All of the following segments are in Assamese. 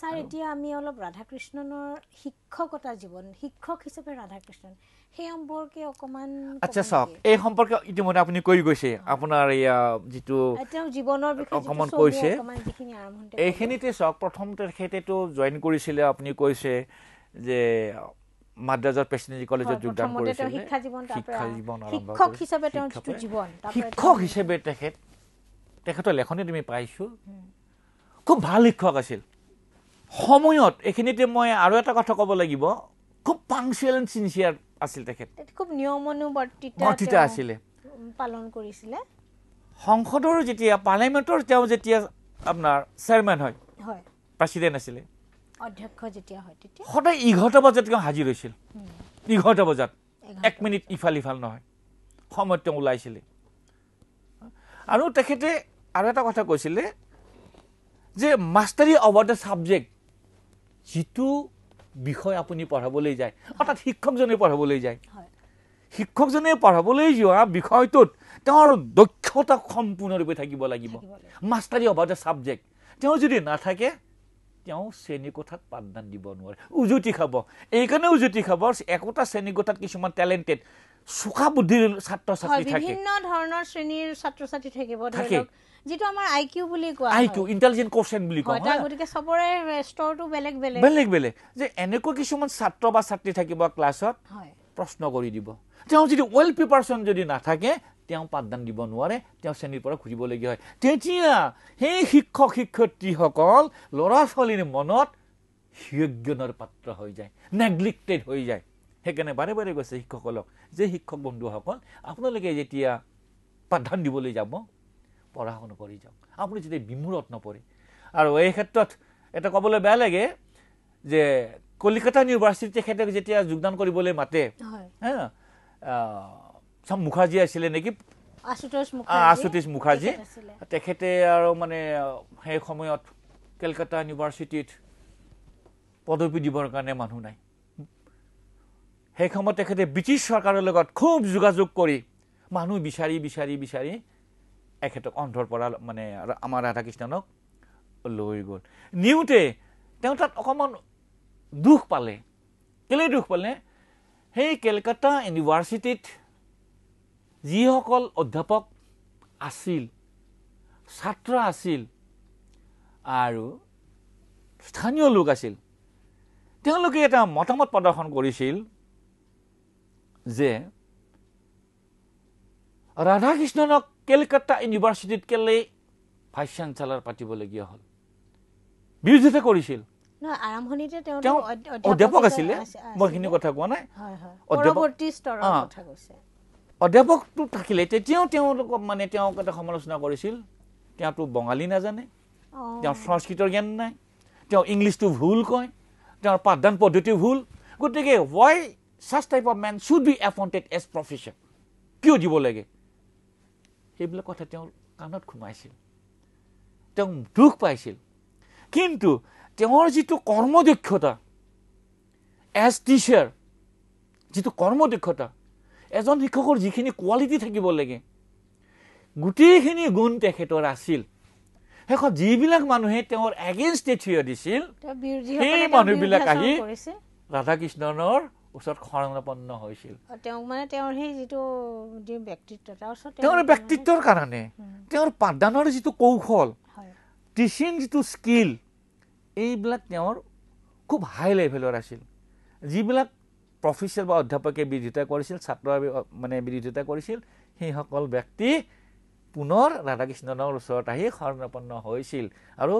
ছাৰ এতিয়া আমি অলপ ৰাধাকৃষ্ণনৰ শিক্ষকতা জীৱন শিক্ষক হিচাপে ৰাধাকৃষ্ণন সেই সম্পৰ্কে অকণমান আচ্ছা চাওক এই সম্পৰ্কে ইতিমধ্যে আপুনি কৈ গৈছে আপোনাৰ এয়া যিটো তেওঁ জীৱনৰ বিষয়ে অকণমান কৈছে এইখিনিতে চাওক প্ৰথমতে তেখেতেতো জইন কৰিছিলে আপুনি কৈছে যে মাদ্ৰাজৰ প্ৰেচিডেঞ্চি কলেজত যোগদান কৰিছিলে শিক্ষা জীৱন শিক্ষক হিচাপে তেওঁ যিটো জীৱন শিক্ষক হিচাপে তেখেত তেখেতৰ লেখনিত আমি পাইছোঁ খুব ভাল শিক্ষক আছিল সময়ত এইখিনিতে মই আৰু এটা কথা ক'ব লাগিব খুব পাংচুৱেল এণ্ড চিনচিয়াৰ আছিল তেখেত খুব নিয়ম অনুবৰ্তিত আছিলে পালন কৰিছিলে সংসদৰ যেতিয়া পাৰ্লিয়ামেণ্টৰ তেওঁ যেতিয়া আপোনাৰ চেয়াৰমেন হয় প্ৰেচিডেণ্ট আছিলে অধ্যক্ষ যেতিয়া সদায় ইঘটা বজাত তেওঁ হাজিৰ হৈছিল ইঘটা বজাত এক মিনিট ইফাল ইফাল নহয় সময়ত তেওঁ ওলাইছিলে আৰু তেখেতে আৰু এটা কথা কৈছিলে যে মাষ্টাৰী অবাউট দ্য ছাবজেক্ট যিটো বিষয় আপুনি পঢ়াবলৈ যায় অৰ্থাৎ শিক্ষকজনে পঢ়াবলৈ যায় শিক্ষকজনে পঢ়াবলৈ যোৱা বিষয়টোত তেওঁৰ দক্ষতা সম্পূৰ্ণৰূপে থাকিব লাগিব মাষ্টাৰী অভাৱ ছাবজেক্ট তেওঁ যদি নাথাকে তেওঁ শ্ৰেণীকোঠাত পাঠদান দিব নোৱাৰে উজুতি খাব এইকাৰণে উজুতি খাব একোটা শ্ৰেণীকোঠাত কিছুমান টেলেণ্টেড চোকা বুদ্ধিৰ ছাত্ৰ ছাত্ৰী থাকে বিভিন্ন ধৰণৰ শ্ৰেণীৰ ছাত্ৰ ছাত্ৰী থাকিব থাকে যিটো আমাৰ আই কিউ বুলি কোৱা আই কিউ ইণ্টেলিজেণ্ট কোচেন বুলি কোৱা হয় গতিকে চবৰে স্তৰটো বেলেগ বেলেগ বেলেগ বেলেগ যে এনেকুৱা কিছুমান ছাত্ৰ বা ছাত্ৰী থাকিব ক্লাছত প্ৰশ্ন কৰি দিব তেওঁ যদি ৱেল প্ৰিপাৰেশ্যন যদি নাথাকে তেওঁ পাঠদান দিব নোৱাৰে তেওঁ শ্ৰেণীৰ পৰা ঘূৰিবলগীয়া হয় তেতিয়া সেই শিক্ষক শিক্ষয়িত্ৰীসকল ল'ৰা ছোৱালীৰ মনত হিয়জ্ঞানৰ পাত্ৰ হৈ যায় নেগলেক্টেড হৈ যায় সেইকাৰণে বাৰে বাৰে কৈছে শিক্ষকসকলক যে শিক্ষক বন্ধুসকল আপোনালোকে যেতিয়া পাঠদান দিবলৈ যাব পঢ়া শুনা কৰি যাওক আপুনি যদি বিমূৰত নপৰে আৰু এই ক্ষেত্ৰত এটা ক'বলৈ বেয়া লাগে যে কলিকতা ইউনিভাৰ্চিটি তেখেতে যেতিয়া যোগদান কৰিবলৈ মাতে হা মুখাৰ্জী আছিলে নেকি আশুতোষ মুখাৰ্জী তেখেতে আৰু মানে সেই সময়ত কলিকতা ইউনিভাৰ্চিটিত পদবী দিবৰ কাৰণে মানুহ নাই সেই সময়ত তেখেতে ব্ৰিটিছ চৰকাৰৰ লগত খুব যোগাযোগ কৰি মানুহ বিচাৰি বিচাৰি বিচাৰি এখেতক অন্ধৰ পৰা মানে আমাৰ ৰাধাকৃষ্ণনক লৈ গ'ল নিওঁতে তেওঁ তাত অকণমান দুখ পালে কেলেই দুখ পালে সেই কেলকাতা ইউনিভাৰ্চিটিত যিসকল অধ্যাপক আছিল ছাত্ৰ আছিল আৰু স্থানীয় লোক আছিল তেওঁলোকে এটা মতামত প্ৰদৰ্শন কৰিছিল যে ৰাধাকৃষ্ণনক কেলকাতা ইউনিভাৰ্চিটিত কেলে ফাইচান চালাৰ পাতিবলগীয়া হ'ল বিৰোধিতা কৰিছিল তেওঁ অধ্যাপক আছিলে মই সেইখিনি কথা কোৱা নাই অধ্যাপকটো থাকিলে তেতিয়াও তেওঁলোকক মানে তেওঁক এটা সমালোচনা কৰিছিল তেওঁতো বঙালী নাজানে তেওঁ সংস্কৃতৰ জ্ঞান নাই তেওঁ ইংলিছটো ভুল কয় তেওঁৰ পাঠদান পদ্ধতি ভুল গতিকে why such type of men should be appointed as profession কিয় দিব লাগে সেইবিলাক কথা তেওঁ কাণত সোমাইছিল তেওঁ দুখ পাইছিল কিন্তু তেওঁৰ যিটো কৰ্মদক্ষতা এজ টিচাৰ যিটো কৰ্মদক্ষতা এজন শিক্ষকৰ যিখিনি কোৱালিটি থাকিব লাগে গোটেইখিনি গুণ তেখেতৰ আছিল শেষত যিবিলাক মানুহে তেওঁৰ এগেইনষ্টে থিয় দিছিল সেই মানুহবিলাক আহি ৰাধাকৃষ্ণৰ ওচৰত শৰণাপন্ন হৈছিল তেওঁক মানে তেওঁৰ সেই যিটো ব্যক্তিত্ব তেওঁৰ ব্যক্তিত্বৰ কাৰণে তেওঁৰ পাঠদানৰ যিটো কৌশল টিচিং যিটো স্কিল এইবিলাক তেওঁৰ খুব হাই লেভেলৰ আছিল যিবিলাক প্ৰফেচাৰ বা অধ্যাপকে বিৰোধিতা কৰিছিল ছাত্ৰ মানে বিৰোধিতা কৰিছিল সেইসকল ব্যক্তি পুনৰ ৰাধাকৃষ্ণনৰ ওচৰত আহি শৰণাপন্ন হৈছিল আৰু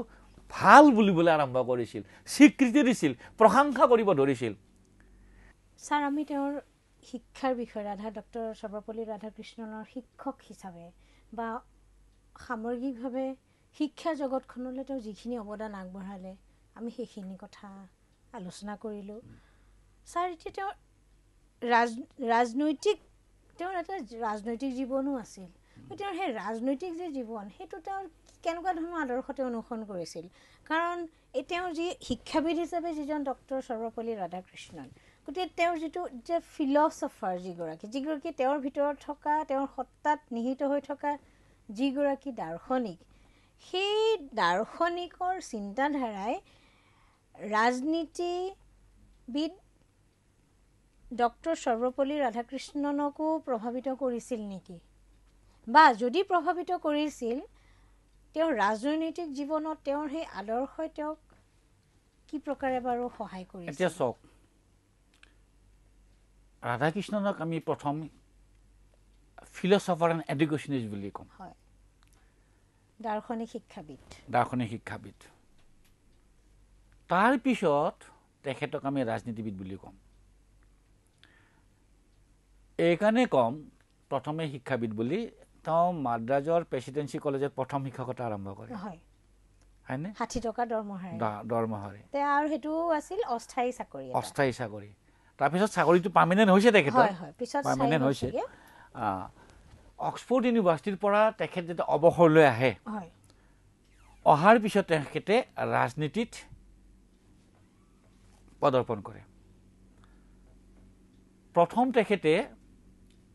ভাল বুলিবলৈ আৰম্ভ কৰিছিল স্বীকৃতি দিছিল প্ৰশংসা কৰিব ধৰিছিল ছাৰ আমি তেওঁৰ শিক্ষাৰ বিষয়ে ৰাধা ডক্টৰ সৰ্বপল্লী ৰাধাকৃষ্ণনৰ শিক্ষক হিচাপে বা সামগ্ৰিকভাৱে শিক্ষা জগতখনলৈ তেওঁ যিখিনি অৱদান আগবঢ়ালে আমি সেইখিনি কথা আলোচনা কৰিলোঁ ছাৰ এতিয়া তেওঁ ৰাজ ৰাজনৈতিক তেওঁৰ এটা ৰাজনৈতিক জীৱনো আছিল তেওঁৰ সেই ৰাজনৈতিক যি জীৱন সেইটো তেওঁ কেনেকুৱা ধৰণৰ আদৰ্শ তেওঁ অনুসৰণ কৰিছিল কাৰণ এই তেওঁৰ যি শিক্ষাবিদ হিচাপে যিজন ডক্টৰ সৰ্বপল্লী ৰাধাকৃষ্ণন গতিকে তেওঁৰ যিটো যে ফিলচফাৰ যিগৰাকী যিগৰাকী তেওঁৰ ভিতৰত থকা তেওঁৰ সত্তাত নিহিত হৈ থকা যিগৰাকী দাৰ্শনিক সেই দাৰ্শনিকৰ চিন্তাধাৰাই ৰাজনীতিবিদ ডক্টৰ সৰ্বপল্লী ৰাধাকৃষ্ণনকো প্ৰভাৱিত কৰিছিল নেকি বা যদি প্ৰভাৱিত কৰিছিল তেওঁৰ ৰাজনৈতিক জীৱনত তেওঁৰ সেই আদৰ্শই তেওঁক কি প্ৰকাৰে বাৰু সহায় কৰিছিল এতিয়া চাওক ৰাধাকৃষ্ণনক আমি প্ৰথম ফিলচফাৰ এণ্ড এডুকেশ্যনিষ্ট বুলি ক'ম দাৰ্শনিক শিক্ষাবিদ দাৰ্শনিক শিক্ষাবিদ তাৰপিছত তেখেতক আমি ৰাজনীতিবিদ বুলি ক'ম এইকাৰণে ক'ম প্ৰথমে শিক্ষাবিদ বুলি তেওঁ মাদ্ৰাজৰ প্ৰেচিডেঞ্চি কলেজত প্ৰথম শিক্ষকতা আৰম্ভ কৰে হয়নে ষাঠি টকা দৰমহাৰে দৰমহাৰে আৰু সেইটো আছিল অস্থায়ী চাকৰি অস্থায়ী চাকৰি তাৰপিছত চাকৰিটো পাৰ্মানেণ্ট হৈছে তেখেতৰ পাৰ্মানেণ্ট হৈছে অক্সফৰ্ড ইউনিভাৰ্চিটিৰ পৰা তেখেত যেতিয়া অৱসৰলৈ আহে অহাৰ পিছত তেখেতে ৰাজনীতিত পদৰ্পণ কৰে প্ৰথম তেখেতে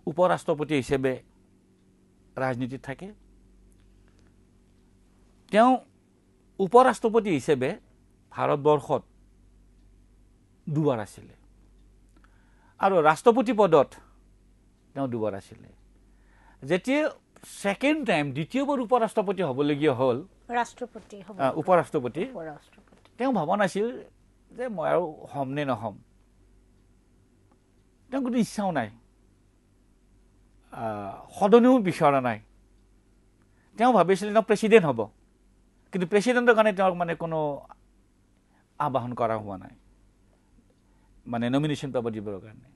উপ ৰাষ্ট্ৰপতি হিচাপে ৰাজনীতিত থাকে তেওঁ উপ ৰাষ্ট্ৰপতি হিচাপে ভাৰতবৰ্ষত দুবাৰ আছিলে আৰু ৰাষ্ট্ৰপতি পদত তেওঁ দুবাৰ আছিলে যেতিয়া ছেকেণ্ড টাইম দ্বিতীয়বাৰ উপ ৰাষ্ট্ৰপতি হ'বলগীয়া হ'ল ৰাষ্ট্ৰপতি উপ ৰাষ্ট্ৰপতি তেওঁ ভবা নাছিল যে মই আৰু হ'ম নে নহ'ম তেওঁ কোনো ইচ্ছাও নাই সদনেও বিচৰা নাই তেওঁ ভাবিছিলে তেওঁ প্ৰেচিডেণ্ট হ'ব কিন্তু প্ৰেচিডেণ্টৰ কাৰণে তেওঁক মানে কোনো আহ্বান কৰা হোৱা নাই মানে নমিনেশ্যন পাব দিবৰ কাৰণে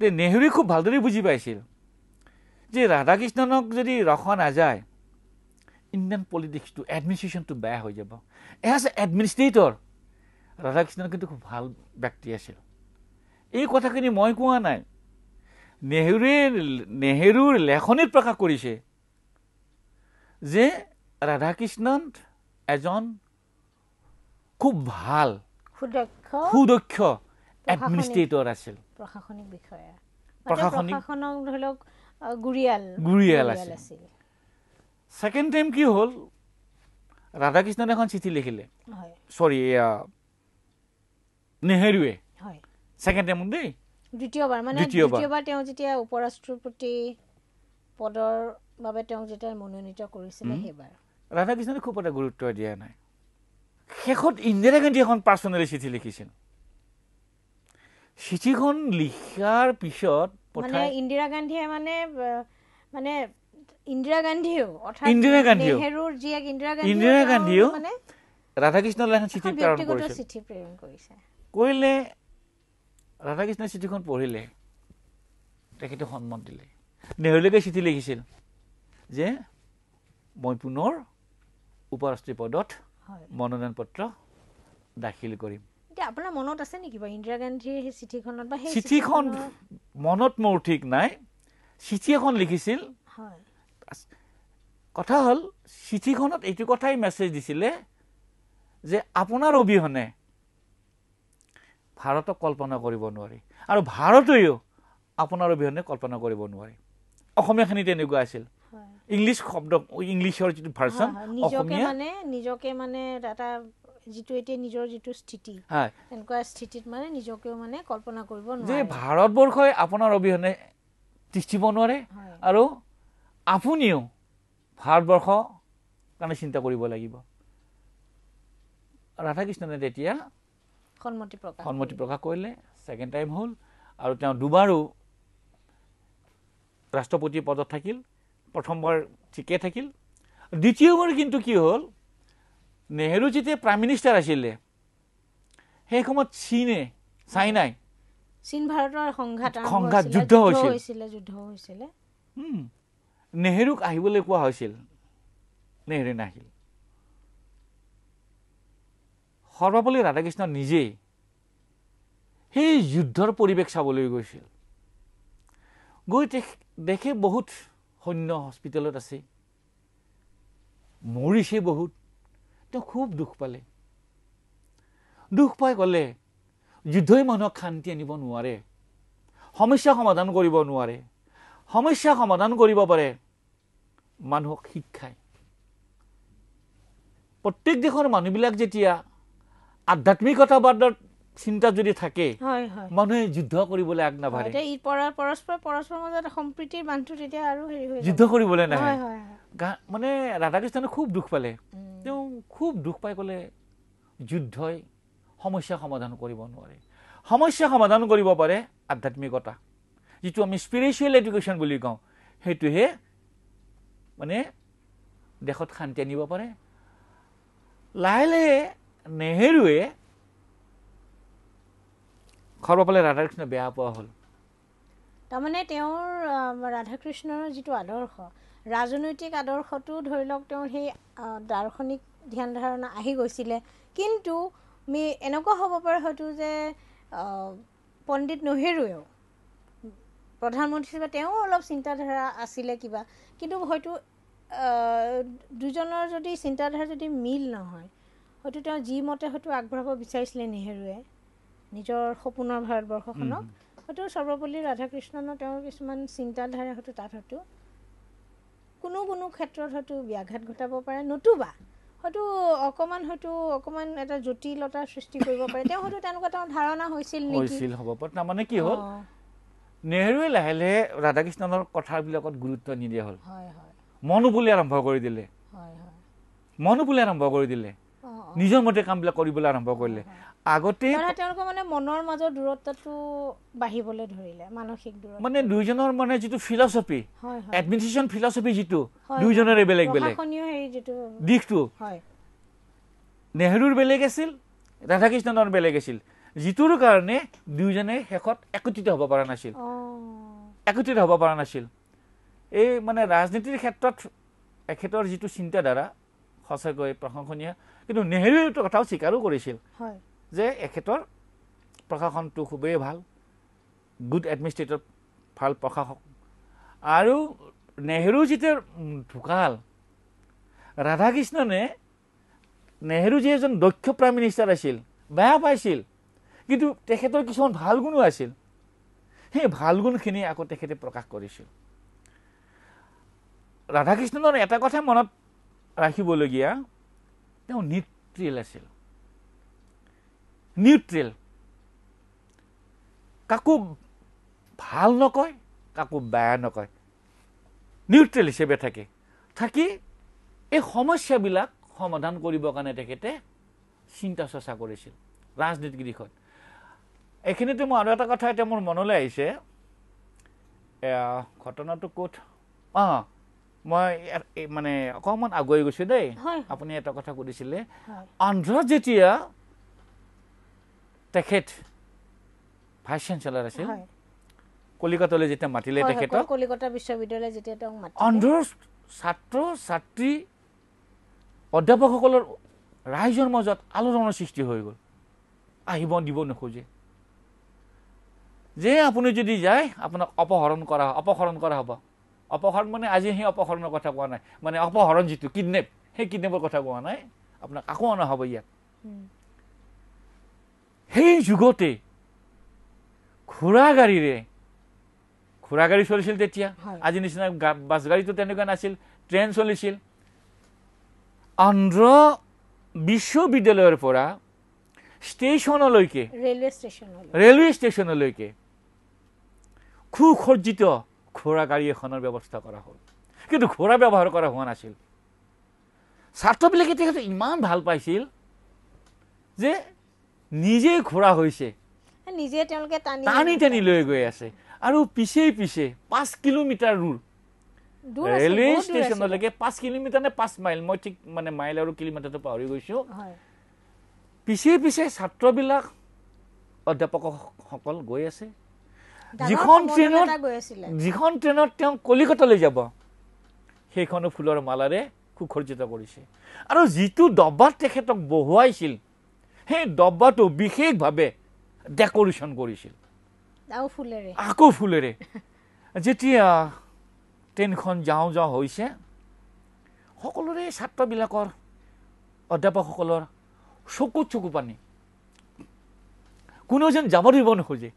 তে নেহৰুৱে খুব ভালদৰে বুজি পাইছিল যে ৰাধাকৃষ্ণনক যদি ৰখা নাযায় ইণ্ডিয়ান পলিটিক্সটো এডমিনিষ্ট্ৰেশ্যনটো বেয়া হৈ যাব এ আছে এডমিনিষ্ট্ৰেটৰ ৰাধাকৃষ্ণন কিন্তু খুব ভাল ব্যক্তি আছিল এই কথাখিনি মই কোৱা নাই নেহৰুৱে নেহৰুৰ লেখনিত প্ৰকাশ কৰিছে যে ৰাধাকৃষ্ণন এজন খুব ভাল সুদক্ষ এডমিনিষ্ট্ৰেটৰ আছিল প্ৰশাসনিক বিষয়া প্ৰশাসনিক ধৰি লওক পদৰ বাবে মনোনীত কৰিছিলে সেইবাৰ ৰাধাকৃষ্ণনে খুব এটা গুৰুত্ব দিয়া নাই শেষত ইন্দিৰা গান্ধীয়ে এখন পাৰ্চনেল চিঠি লিখিছিল চিঠিখন লিখাৰ পিছত ইন্দিৰা গান্ধীয়ে মানে মানে ইন্দিৰা গান্ধীয়েও ইন্দিৰা গান্ধীয়ে ৰাধাকৃষ্ণ চিঠি প্ৰেৰণ কৰিছে কৰিলে ৰাধাকৃষ্ণই চিঠিখন পঢ়িলে তেখেতে সন্মত দিলে নেহৰুলৈকে চিঠি লিখিছিল যে মই পুনৰ উপৰাষ্ট্ৰপতি পদত মনোনয়ন পত্ৰ দাখিল কৰিম এতিয়া আপোনাৰ মনত আছে নেকি বাৰু ইন্দিৰা গান্ধীৰ সেই চিঠিখনত বা সেই চিঠিখন মনত মোৰ ঠিক নাই চিঠি এখন লিখিছিল কথা হ'ল চিঠিখনত এইটো কথাই মেছেজ দিছিলে যে আপোনাৰ অবিহনে ভাৰতক কল্পনা কৰিব নোৱাৰি আৰু ভাৰতেও আপোনাৰ অবিহনে কল্পনা কৰিব নোৱাৰি অসমীয়াখিনি তেনেকুৱা আছিল ইংলিছ শব্দ ইংলিছৰ যিটো ভাৰ্চন অসমীয়া মানে নিজকে মানে এটা যিটো এতিয়া নিজৰ যিটো স্থিতি হয় স্থিতিত মানে নিজকেও মানে কল্পনা কৰিব নোৱাৰে যে ভাৰতবৰ্ষই আপোনাৰ অবিহনে তিষ্ঠিব নোৱাৰে আৰু আপুনিও ভাৰতবৰ্ষ কাৰণে চিন্তা কৰিব লাগিব ৰাধাকৃষ্ণনে তেতিয়া সন্মতি প্ৰকাশ সন্মতি প্ৰকাশ কৰিলে ছেকেণ্ড টাইম হ'ল আৰু তেওঁ দুবাৰো ৰাষ্ট্ৰপতিৰ পদত থাকিল প্ৰথমবাৰ ঠিকে থাকিল দ্বিতীয়বাৰ কিন্তু কি হ'ল নেহৰু যেতিয়া প্ৰাইম মিনিষ্টাৰ আছিলে সেই সময়ত চীনে চাইনাই চীন ভাৰতৰ সংঘাত যুদ্ধ হৈছিল নেহৰুক আহিবলৈ কোৱা হৈছিল নেহৰু নাহিল সৰ্বপল্লী ৰাধাকৃষ্ণ নিজেই সেই যুদ্ধৰ পৰিৱেশ চাবলৈ গৈছিল গৈ দেখে বহুত সৈন্য হস্পিটেলত আছে মৰিছে বহুত তেওঁ খুব দুখ পালে দুখ পাই ক'লে যুদ্ধই মানুহক শান্তি আনিব নোৱাৰে সমস্যা সমাধান কৰিব নোৱাৰে সমস্যা সমাধান কৰিব পাৰে মানুহক শিক্ষাই প্ৰত্যেক দেশৰ মানুহবিলাক যেতিয়া আধ্যাত্মিকতাবাদত চিন্তা যদি থাকে মানুহে যুদ্ধ কৰিবলৈ আগ নাভাৰে যুদ্ধ কৰিবলৈ নাহে মানে ৰাধাকৃষ্ণনে খুব দুখ পালে তেওঁ খুব দুখ পাই ক'লে যুদ্ধই সমস্যা সমাধান কৰিব নোৱাৰে সমস্যা সমাধান কৰিব পাৰে আধ্যাত্মিকতা যিটো আমি স্পিৰিচুৱেল এডুকেশ্যন বুলি কওঁ সেইটোহে মানে দেশত শান্তি আনিব পাৰে লাহে লাহে নেহেৰুৱে ঘৰ পাবলৈ ৰাধাকৃষ্ণ বেয়া পোৱা হ'ল তাৰমানে তেওঁৰ ৰাধাকৃষ্ণৰ যিটো আদৰ্শ ৰাজনৈতিক আদৰ্শটো ধৰি লওক তেওঁৰ সেই দাৰ্শনিক ধ্যান ধাৰণা আহি গৈছিলে কিন্তু এনেকুৱা হ'ব পাৰে হয়তো যে পণ্ডিত নেহেৰুৱেও প্ৰধানমন্ত্ৰী হিচাপে তেওঁৰ অলপ চিন্তাধাৰা আছিলে কিবা কিন্তু হয়তো দুজনৰ যদি চিন্তাধাৰা যদি মিল নহয় হয়তো তেওঁ যি মতে হয়তো আগবঢ়াব বিচাৰিছিলে নেহেৰুৱে নিজৰ সপোনৰ ভাৰতবৰ্ষখনক হয়তো সৰ্বপল্লী ৰাধাকৃষ্ণনৰ তেওঁৰ কিছুমান চিন্তাধাৰা হয়তো তাত হয়তো কোনো কোনো ক্ষেত্ৰত হয়তো ব্যাঘাত ঘটাব পাৰে নতুবা হয়তো অকণমান হয়তো অকণমান এটা জটিলতা সৃষ্টি কৰিব পাৰে তেওঁ হয়তো তেনেকুৱা তেওঁৰ ধাৰণা হৈছিল হৈছিল হ'ব মানে কি হ'ল নেহেৰুৱে লাহে লাহে ৰাধাকৃষ্ণনৰ কথাবিলাকত গুৰুত্ব নিদিয়া হ'ল মনো বুলি আৰম্ভ কৰি দিলে মনো বুলি আৰম্ভ কৰি দিলে নিজৰ মতে কামবিলাক কৰিবলৈ আৰম্ভ কৰিলে আগতে মানে মনৰ মাজৰ দূৰত্বটো বাঢ়িবলৈ ধৰিলে মানসিক দূৰত্ব মানে দুইজনৰ মানে যিটো ফিলচফি এডমিনিষ্ট্ৰেশ্যন ফিলচফি যিটো দুইজনৰে বেলেগ বেলেগ দিশটো নেহৰুৰ বেলেগ আছিল ৰাধাকৃষ্ণৰ বেলেগ আছিল যিটোৰ কাৰণে দুয়োজনে শেষত একত্ৰিত হ'ব পৰা নাছিল একত্ৰিত হ'ব পৰা নাছিল এই মানে ৰাজনীতিৰ ক্ষেত্ৰত এখেতৰ যিটো চিন্তাধাৰা সঁচাকৈ প্ৰশংসনীয় কিন্তু নেহেৰুৱে এইটো কথাও স্বীকাৰো কৰিছিল যে এখেতৰ প্ৰশাসনটো খুবেই ভাল গুড এডমিনিষ্ট্ৰেটৰ ভাল প্ৰশাসক আৰু নেহৰু যেতিয়া ঢুকাল ৰাধাকৃষ্ণনে নেহৰু যে এজন দক্ষ প্ৰাইম মিনিষ্টাৰ আছিল বেয়া পাইছিল কিন্তু তেখেতৰ কিছুমান ভাল গুণো আছিল সেই ভাল গুণখিনি আকৌ তেখেতে প্ৰকাশ কৰিছিল ৰাধাকৃষ্ণনৰ এটা কথা মনত ৰাখিবলগীয়া তেওঁ নিউট্ৰেল আছিল নিউট্ৰেল কাকো ভাল নকয় কাকো বেয়া নকয় নিউট্ৰেল হিচাপে থাকে থাকি এই সমস্যাবিলাক সমাধান কৰিবৰ কাৰণে তেখেতে চিন্তা চৰ্চা কৰিছিল ৰাজনীতিক দিশত এইখিনিতে মই আৰু এটা কথা এতিয়া মোৰ মনলৈ আহিছে ঘটনাটো ক'ত অঁ মই মানে অকণমান আগুৱাই গৈছো দেই আপুনি এটা কথা সুধিছিলে অন্ধ্ৰ যেতিয়া তেখেত ভাইচ চেঞ্চেলৰ আছিল কলিকতালৈ যেতিয়া মাতিলে তেখেতক কলিকতা বিশ্ববিদ্যালয় যেতিয়া তেওঁ অন্ধ্ৰ ছাত্ৰ ছাত্ৰী অধ্যাপকসকলৰ ৰাইজৰ মাজত আলোচনাৰ সৃষ্টি হৈ গ'ল আহিব দিব নোখোজে যে আপুনি যদি যায় আপোনাক অপহৰণ কৰা অপহৰণ কৰা হ'ব অপহৰণ মানে আজি সেই অপহৰণৰ কথা কোৱা নাই মানে অপহৰণ যিটো কিডনেপ সেই কিডনেপৰ কথা কোৱা নাই আপোনাক আকৌ অনা হ'ব ইয়াত সেই যুগতে ঘোঁৰা গাড়ীৰে ঘোঁৰা গাড়ী চলিছিল তেতিয়া আজিৰ নিচিনা বাছ গাড়ীটো তেনেকুৱা নাছিল ট্ৰেইন চলিছিল অন্ধ্ৰ বিশ্ববিদ্যালয়ৰ পৰা ষ্টেচনলৈকে ৰেলৱে ষ্টেচনলৈকে সুসজ্জিত ঘোঁৰা গাড়ী এখনৰ ব্যৱস্থা কৰা হ'ল কিন্তু ঘোঁৰা ব্যৱহাৰ কৰা হোৱা নাছিল ছাত্ৰবিলাকে তেখেতে ইমান ভাল পাইছিল যে নিজেই ঘোঁৰা হৈছে নিজে তেওঁলোকে টানি টানি লৈ গৈ আছে আৰু পিছে পিছে পাঁচ কিলোমিটাৰ দূৰ ৰেলৱে ষ্টেচনলৈকে পাঁচ কিলোমিটাৰ নে পাঁচ মাইল মই ঠিক মানে মাইল আৰু কিলোমিটাৰটো পাহৰি গৈছোঁ পিছে পিছে ছাত্ৰবিলাক অধ্যাপকসকল গৈ আছে যিখন ট্ৰেইনত যিখন ট্ৰেইনত তেওঁ কলিকতালৈ যাব সেইখন ফুলৰ মালাৰে সুখৰ্জিত কৰিছে আৰু যিটো দবাত তেখেতক বহুৱাইছিল সেই দবাটো বিশেষভাৱে ডেকৰেশ্যন কৰিছিল আকৌ ফুলেৰে যেতিয়া ট্ৰেইনখন যাওঁ যাওঁ হৈছে সকলোৰে ছাত্ৰবিলাকৰ অধ্যাপকসকলৰ চকুত চকু পানী কোনো যেন যাব দিব নোখোজে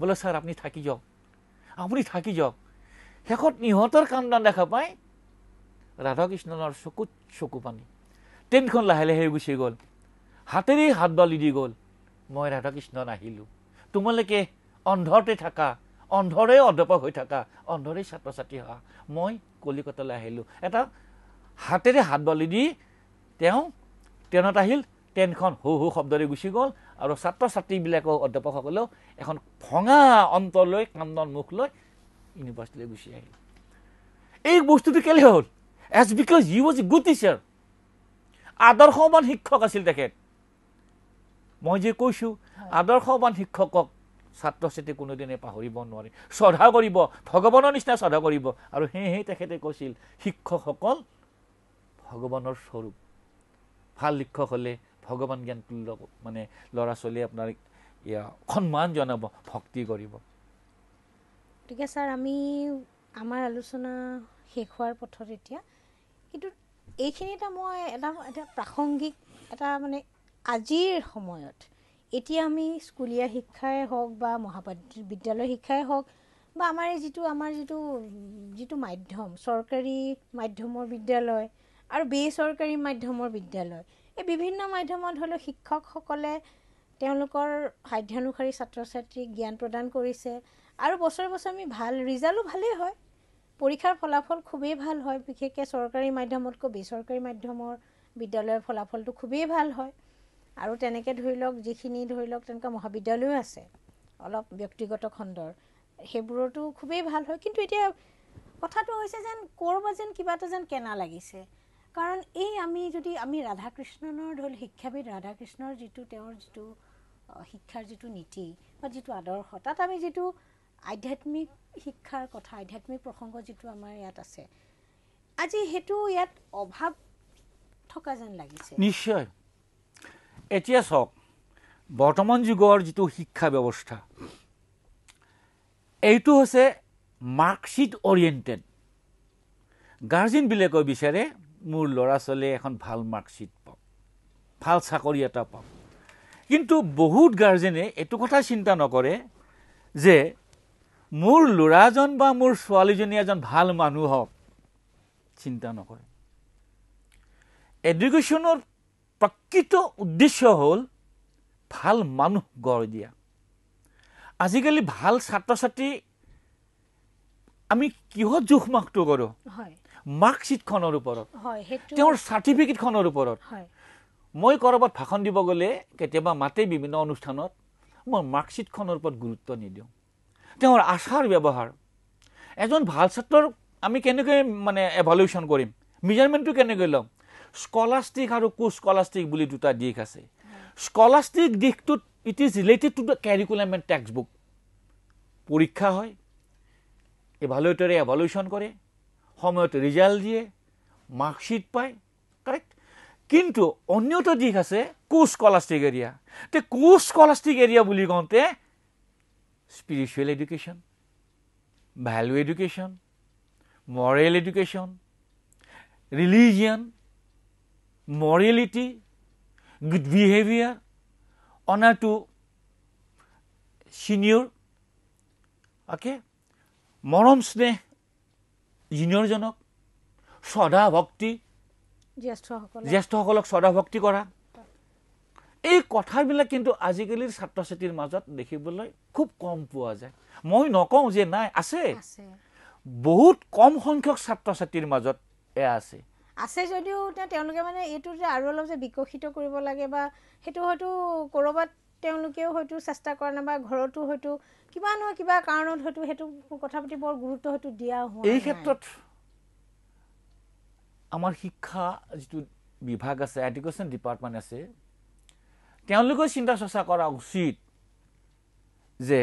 বোলে ছাৰ আপুনি থাকি যাওক আপুনি থাকি যাওক শেষত ইহঁতৰ কান্দান দেখা পায় ৰাধাকৃষ্ণৰ চকুত চকু পানী ট্ৰেইনখন লাহে লাহে গুচি গ'ল হাতেৰেই হাত বালি দি গ'ল মই ৰাধাকৃষ্ণ নাহিলোঁ তোমালোকে অন্ধৰতে থাকা অন্ধৰে অধপক হৈ থকা অন্ধৰে ছাত্ৰ ছাত্ৰী হোৱা মই কলিকতালৈ আহিলোঁ এটা হাতেৰে হাত বালি দি তেওঁ ট্ৰেইনত আহিল ট্ৰেইনখন হু হু শব্দৰে গুচি গ'ল আৰু ছাত্ৰ ছাত্ৰীবিলাকেও অধ্যাপকসকলেও এখন ভঙা অন্ত লৈ কান্দন মুখ লৈ ইউনিভাৰ্চিটিলৈ গুচি আহিল এই বস্তুটো কেলে হ'ল as because he was a good teacher আদৰ্শৱান শিক্ষক আছিল তেখেত মই যে কৈছোঁ আদৰ্শৱান শিক্ষকক ছাত্ৰ ছাত্ৰী কোনোদিনে পাহৰিব নোৱাৰে শ্ৰদ্ধা কৰিব ভগৱানৰ নিচিনা শ্ৰদ্ধা কৰিব আৰু সেয়েহে তেখেতে কৈছিল শিক্ষকসকল ভগৱানৰ স্বৰূপ ভাল শিক্ষক হ'লে ভগৱান জ্ঞানতুল্য মানে ল'ৰা ছোৱালীয়ে আপোনাৰ সন্মান জনাব ভক্তি কৰিব গতিকে ছাৰ আমি আমাৰ আলোচনা শেষ হোৱাৰ পথত এতিয়া কিন্তু এইখিনি এটা মই এটা এটা প্ৰাসংগিক এটা মানে আজিৰ সময়ত এতিয়া আমি স্কুলীয়া শিক্ষাই হওক বা মহাপাঠ বিদ্যালয় শিক্ষাই হওক বা আমাৰ যিটো আমাৰ যিটো যিটো মাধ্যম চৰকাৰী মাধ্যমৰ বিদ্যালয় আৰু বেচৰকাৰী মাধ্যমৰ বিদ্যালয় এই বিভিন্ন মাধ্যমত হ'লেও শিক্ষকসকলে তেওঁলোকৰ সাধ্যানুসাৰী ছাত্ৰ ছাত্ৰীক জ্ঞান প্ৰদান কৰিছে আৰু বছৰে বছৰে আমি ভাল ৰিজাল্টো ভালেই হয় পৰীক্ষাৰ ফলাফল খুবেই ভাল হয় বিশেষকৈ চৰকাৰী মাধ্যমতকৈ বেচৰকাৰী মাধ্যমৰ বিদ্যালয়ৰ ফলাফলটো খুবেই ভাল হয় আৰু তেনেকৈ ধৰি লওক যিখিনি ধৰি লওক তেনেকুৱা মহাবিদ্যালয়ো আছে অলপ ব্যক্তিগত খণ্ডৰ সেইবোৰতো খুবেই ভাল হয় কিন্তু এতিয়া কথাটো হৈছে যেন ক'ৰবাত যেন কিবা এটা যেন কেনা লাগিছে কাৰণ এই আমি যদি আমি ৰাধাকৃষ্ণনৰ ধৰি শিক্ষাবিদ ৰাধাকৃষ্ণৰ যিটো তেওঁৰ যিটো শিক্ষাৰ যিটো নীতি বা যিটো আদৰ্শ তাত আমি যিটো আধ্যাত্মিক শিক্ষাৰ কথা আধ্যাত্মিক প্ৰসংগ যিটো আমাৰ ইয়াত আছে আজি সেইটো ইয়াত অভাৱ থকা যেন লাগিছে নিশ্চয় এতিয়া চাওক বৰ্তমান যুগৰ যিটো শিক্ষা ব্যৱস্থা এইটো হৈছে মাৰ্কশ্বিট অৰিয়েণ্টেড গাৰ্জেনবিলাকে বিচাৰে মোৰ ল'ৰা ছোৱালীয়ে এখন ভাল মাৰ্কশ্বিট পাওক ভাল চাকৰি এটা পাওঁ কিন্তু বহুত গাৰ্জেনে এইটো কথা চিন্তা নকৰে যে মোৰ ল'ৰাজন বা মোৰ ছোৱালীজনী এজন ভাল মানুহ হওক চিন্তা নকৰে এডুকেশ্যনৰ প্ৰকৃত উদ্দেশ্য হ'ল ভাল মানুহ গঢ় দিয়া আজিকালি ভাল ছাত্ৰ ছাত্ৰী আমি কিহত জোখমাখটো কৰোঁ হয় মাৰ্কশ্বীটখনৰ ওপৰত তেওঁৰ চাৰ্টিফিকেটখনৰ ওপৰত মই ক'ৰবাত ভাষণ দিব গ'লে কেতিয়াবা মাতে বিভিন্ন অনুষ্ঠানত মই মাৰ্কশ্বীটখনৰ ওপৰত গুৰুত্ব নিদিওঁ তেওঁৰ আচাৰ ব্যৱহাৰ এজন ভাল ছাত্ৰৰ আমি কেনেকৈ মানে এভালুৱেশ্যন কৰিম মেজাৰমেণ্টটো কেনেকৈ ল'ম স্কলাষ্টিক আৰু কু স্কলাষ্টিক বুলি দুটা দিশ আছে স্কলাষ্টিক দিশটোত it is related to the curriculum and textbook পৰীক্ষা হয় এভালুৱেটৰে এভালুৱেশ্যন কৰে সময়ত ৰিজাল্ট দিয়ে মাৰ্কশ্বিট পায় কাৰেক্ট কিন্তু অন্য এটা দিশ আছে কু স্কলাষ্টিক এৰিয়া তে কু স্কলাষ্টিক এৰিয়া বুলি কওঁতে spiritual education value education moral education religion morality good behaviour honour to senior okay মৰম স্নেহ জিনিয়ৰজনক শ্ৰদ্ধা ভক্তি জ্যেষ্ঠসকল জ্যেষ্ঠসকলক শ্ৰদ্ধা ভক্তি কৰা এই কথাবিলাক কিন্তু আজিকালিৰ ছাত্ৰ ছাত্ৰীৰ মাজত দেখিবলৈ খুব কম পোৱা যায় মই নকওঁ যে নাই আছে বহুত কম সংখ্যক ছাত্ৰ ছাত্ৰীৰ মাজত এয়া আছে আছে যদিও তেওঁলোকে মানে এইটো যে আৰু অলপ যে বিকশিত কৰিব লাগে বা সেইটো হয়তো ক'ৰবাত তেওঁলোকেও হয়তো চেষ্টা কৰা নাই বা ঘৰতো হয়তো কিবা নহয় কিবা কাৰণত হয়তো সেইটো কথা পাতি বৰ গুৰুত্ব হয়তো দিয়া হয় এই ক্ষেত্ৰত আমাৰ শিক্ষা যিটো বিভাগ আছে এডুকেশ্যন ডিপাৰ্টমেণ্ট আছে তেওঁলোকেও চিন্তা চৰ্চা কৰা উচিত যে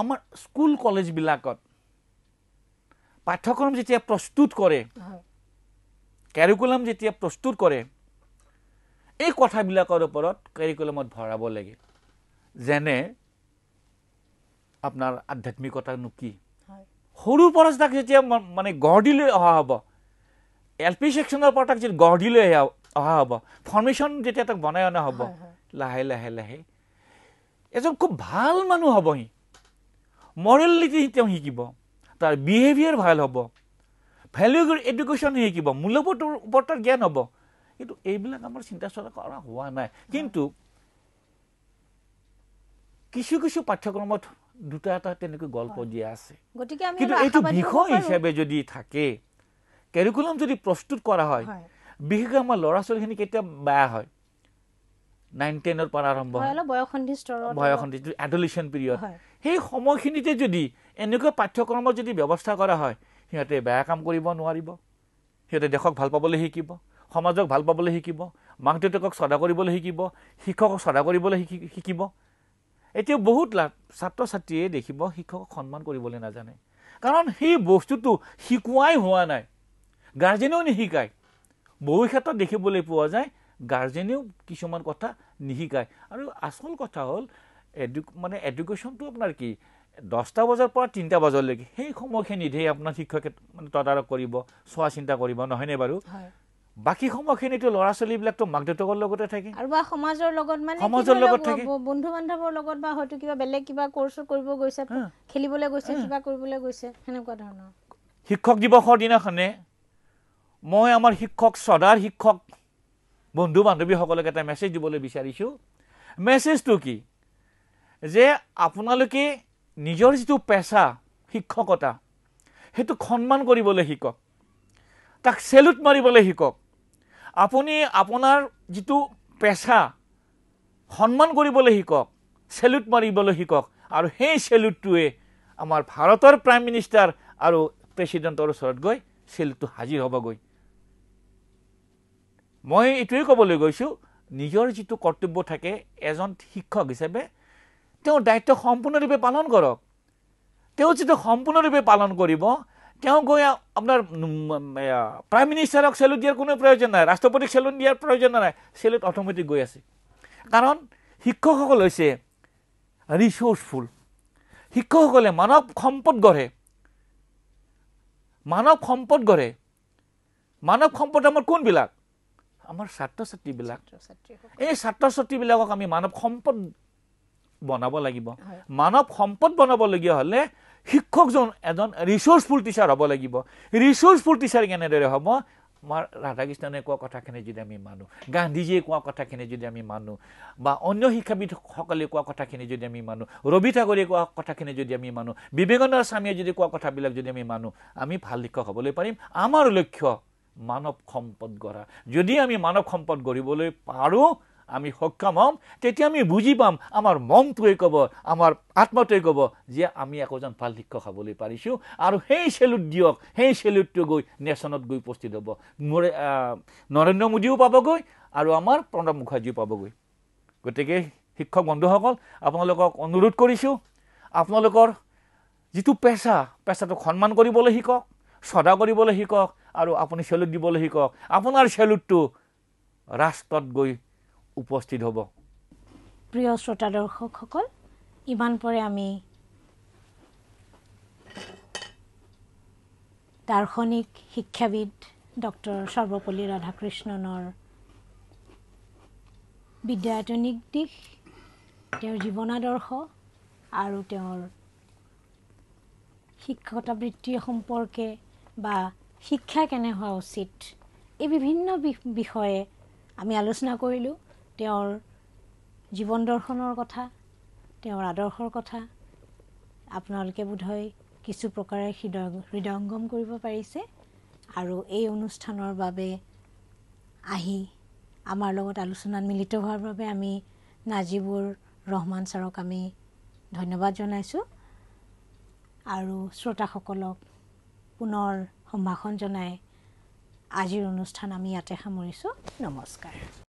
আমাৰ স্কুল কলেজবিলাকত পাঠ্যক্ৰম যেতিয়া প্ৰস্তুত কৰে কেৰিকুলাম যেতিয়া প্ৰস্তুত কৰে এই কথাবিলাকৰ ওপৰত কেৰিকুলামত ভৰাব লাগে যেনে আপোনাৰ আধ্যাত্মিকতানো কি সৰু তাক যেতিয়া মানে গঢ় দি লৈ অহা হ'ব এল পি ছেকশ্যনৰ পৰা তাক যেতিয়া গঢ় দি লৈ অহা হ'ব ফৰ্মেশ্যন যেতিয়া তাক বনাই অনা হ'ব লাহে লাহে লাহে এজন খুব ভাল মানুহ হ'ব সি মৰেলিটি তেওঁ শিকিব তাৰ বিহেভিয়াৰ ভাল হ'ব ভেলিউ এডুকেশ্যন শিকিব মূল্যবোধৰ ওপৰত তাৰ জ্ঞান হ'ব কিন্তু এইবিলাক আমাৰ চিন্তা চৰ্চা কৰা হোৱা নাই কিন্তু কিছু কিছু পাঠ্যক্ৰমত দুটা এটা তেনেকৈ গল্প দিয়া আছে কিন্তু এইটো বিষয় হিচাপে যদি থাকে কেৰিকুলাম যদি প্ৰস্তুত কৰা হয় বিশেষকৈ আমাৰ ল'ৰা ছোৱালীখিনি কেতিয়া বেয়া হয় নাইন টেনৰ পৰা আৰম্ভ বয়সন্ধি এডলিচন পিৰিয়ড সেই সময়খিনিতে যদি এনেকুৱা পাঠ্যক্ৰমৰ যদি ব্যৱস্থা কৰা হয় সিহঁতে বেয়া কাম কৰিব নোৱাৰিব সিহঁতে দেশক ভাল পাবলৈ শিকিব সমাজক ভাল পাবলৈ শিকিব মাক দেউতাকক শ্ৰদ্ধা কৰিবলৈ শিকিব শিক্ষকক শ্ৰদ্ধা কৰিবলৈ শিকি শিকিব এতিয়াও বহুত ছাত্ৰ ছাত্ৰীয়ে দেখিব শিক্ষকক সন্মান কৰিবলৈ নাজানে কাৰণ সেই বস্তুটো শিকোৱাই হোৱা নাই গাৰ্জেনেও নিশিকায় বহু ক্ষেত্ৰত দেখিবলৈ পোৱা যায় গাৰ্জেনেও কিছুমান কথা নিশিকায় আৰু আচল কথা হ'ল এডু মানে এডুকেশ্যনটো আপোনাৰ কি দহটা বজাৰ পৰা তিনিটা বজালৈকে সেই সময়খিনিতহে আপোনাৰ শিক্ষকে মানে তদাৰক কৰিব চোৱা চিন্তা কৰিব নহয়নে বাৰু বাকী সময়খিনিতো ল'ৰা ছোৱালীবিলাকতো মাক দেউতাকৰ লগতে থাকে আৰু বা সমাজৰ লগত মানে সমাজৰ লগত থাকে বন্ধু বান্ধৱৰ লগত বা হয়তো কিবা বেলেগ কিবা কৰ্চ কৰিব গৈছে খেলিবলৈ গৈছে কিবা কৰিবলৈ গৈছে সেনেকুৱা ধৰণৰ শিক্ষক দিৱসৰ দিনাখনে মই আমাৰ শিক্ষক শ্ৰদ্ধাৰ শিক্ষক বন্ধু বান্ধৱীসকলক এটা মেছেজ দিবলৈ বিচাৰিছোঁ মেছেজটো কি যে আপোনালোকে নিজৰ যিটো পেচা শিক্ষকতা সেইটো সন্মান কৰিবলৈ শিকক তাক চেলুট মাৰিবলৈ শিকক আপুনি আপোনাৰ যিটো পেচা সন্মান কৰিবলৈ শিকক চেলুট মাৰিবলৈ শিকক আৰু সেই চেলুটটোৱে আমাৰ ভাৰতৰ প্ৰাইম মিনিষ্টাৰ আৰু প্ৰেচিডেণ্টৰ ওচৰত গৈ চেলুটটো হাজিৰ হ'বগৈ মই এইটোৱেই ক'বলৈ গৈছোঁ নিজৰ যিটো কৰ্তব্য থাকে এজন শিক্ষক হিচাপে তেওঁৰ দায়িত্ব সম্পূৰ্ণৰূপে পালন কৰক তেওঁ যিটো সম্পূৰ্ণৰূপে পালন কৰিব তেওঁ গৈ আপোনাৰ প্ৰাইম মিনিষ্টাৰক চেলুট দিয়াৰ কোনো প্ৰয়োজন নাই ৰাষ্ট্ৰপতিক চেলুট দিয়াৰ প্ৰয়োজন নাই চেলুট অট'মেটিক গৈ আছে কাৰণ শিক্ষকসকল হৈছে ৰিচৰ্চফুল শিক্ষকসকলে মানৱ সম্পদ গঢ়ে মানৱ সম্পদ গঢ়ে মানৱ সম্পদ আমাৰ কোনবিলাক আমাৰ ছাত্ৰ ছাত্ৰীবিলাক এই ছাত্ৰ ছাত্ৰীবিলাকক আমি মানৱ সম্পদ বনাব লাগিব মানৱ সম্পদ বনাবলগীয়া হ'লে শিক্ষকজন এজন ৰিচৰ্চফুল টিচাৰ হ'ব লাগিব ৰিচৰ্চফুল টিচাৰ কেনেদৰে হ'ব আমাৰ ৰাধাকৃষ্ণনে কোৱা কথাখিনি যদি আমি মানো গান্ধীজীয়ে কোৱা কথাখিনি যদি আমি মানো বা অন্য শিক্ষাবিদসকলে কোৱা কথাখিনি যদি আমি মানো ৰবি ঠাকুৰে কোৱা কথাখিনি যদি আমি মানো বিবেকানন্দ স্বামীয়ে যদি কোৱা কথাবিলাক যদি আমি মানো আমি ভাল শিক্ষক হ'বলৈ পাৰিম আমাৰ লক্ষ্য মানৱ সম্পদ গঢ়া যদি আমি মানৱ সম্পদ গঢ়িবলৈ পাৰোঁ আমি সক্ষম হ'ম তেতিয়া আমি বুজি পাম আমাৰ মনটোৱে ক'ব আমাৰ আত্মাটোৱে ক'ব যে আমি একোজন ভাল শিক্ষক হ'বলৈ পাৰিছোঁ আৰু সেই চেলুট দিয়ক সেই চেলুটটো গৈ নেশ্যনত গৈ উপস্থিত হ'ব মোৰ নৰেন্দ্ৰ মোদীও পাবগৈ আৰু আমাৰ প্ৰণৱ মুখাৰ্জীও পাবগৈ গতিকে শিক্ষক বন্ধুসকল আপোনালোকক অনুৰোধ কৰিছোঁ আপোনালোকৰ যিটো পেচা পেচাটোক সন্মান কৰিবলৈ শিকক শ্ৰদ্ধা কৰিবলৈ শিকক আৰু আপুনি চেলুট দিবলৈ শিকক আপোনাৰ চেলুটটো ৰাষ্ট্ৰত গৈ উপস্থিত হ'ব প্ৰিয় শ্ৰোতা দৰ্শকসকল ইমান পৰে আমি দাৰ্শনিক শিক্ষাবিদ ডক্টৰ সৰ্বপল্লী ৰাধাকৃষ্ণনৰ বিদ্যায়তনিক দিশ তেওঁৰ জীৱনাদৰ্শ আৰু তেওঁৰ শিক্ষকতা সম্পৰ্কে বা শিক্ষা কেনে হোৱা উচিত এই বিভিন্ন বিষয়ে আমি আলোচনা কৰিলোঁ তেওঁৰ জীৱন দৰ্শনৰ কথা তেওঁৰ আদৰ্শৰ কথা আপোনালোকে বোধহয় কিছু প্ৰকাৰে হৃদয় হৃদয়ংগম কৰিব পাৰিছে আৰু এই অনুষ্ঠানৰ বাবে আহি আমাৰ লগত আলোচনাত মিলিত হোৱাৰ বাবে আমি নাজিবুৰ ৰহমান ছাৰক আমি ধন্যবাদ জনাইছোঁ আৰু শ্ৰোতাসকলক পুনৰ সম্ভাষণ জনাই আজিৰ অনুষ্ঠান আমি ইয়াতে সামৰিছোঁ নমস্কাৰ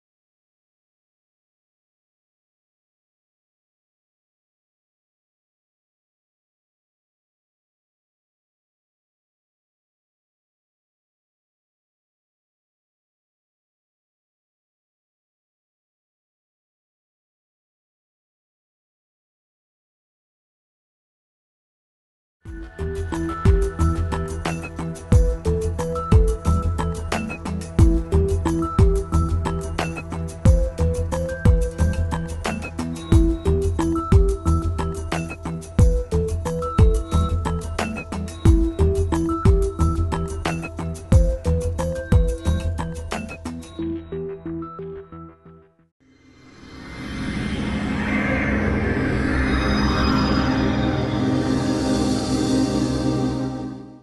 うん。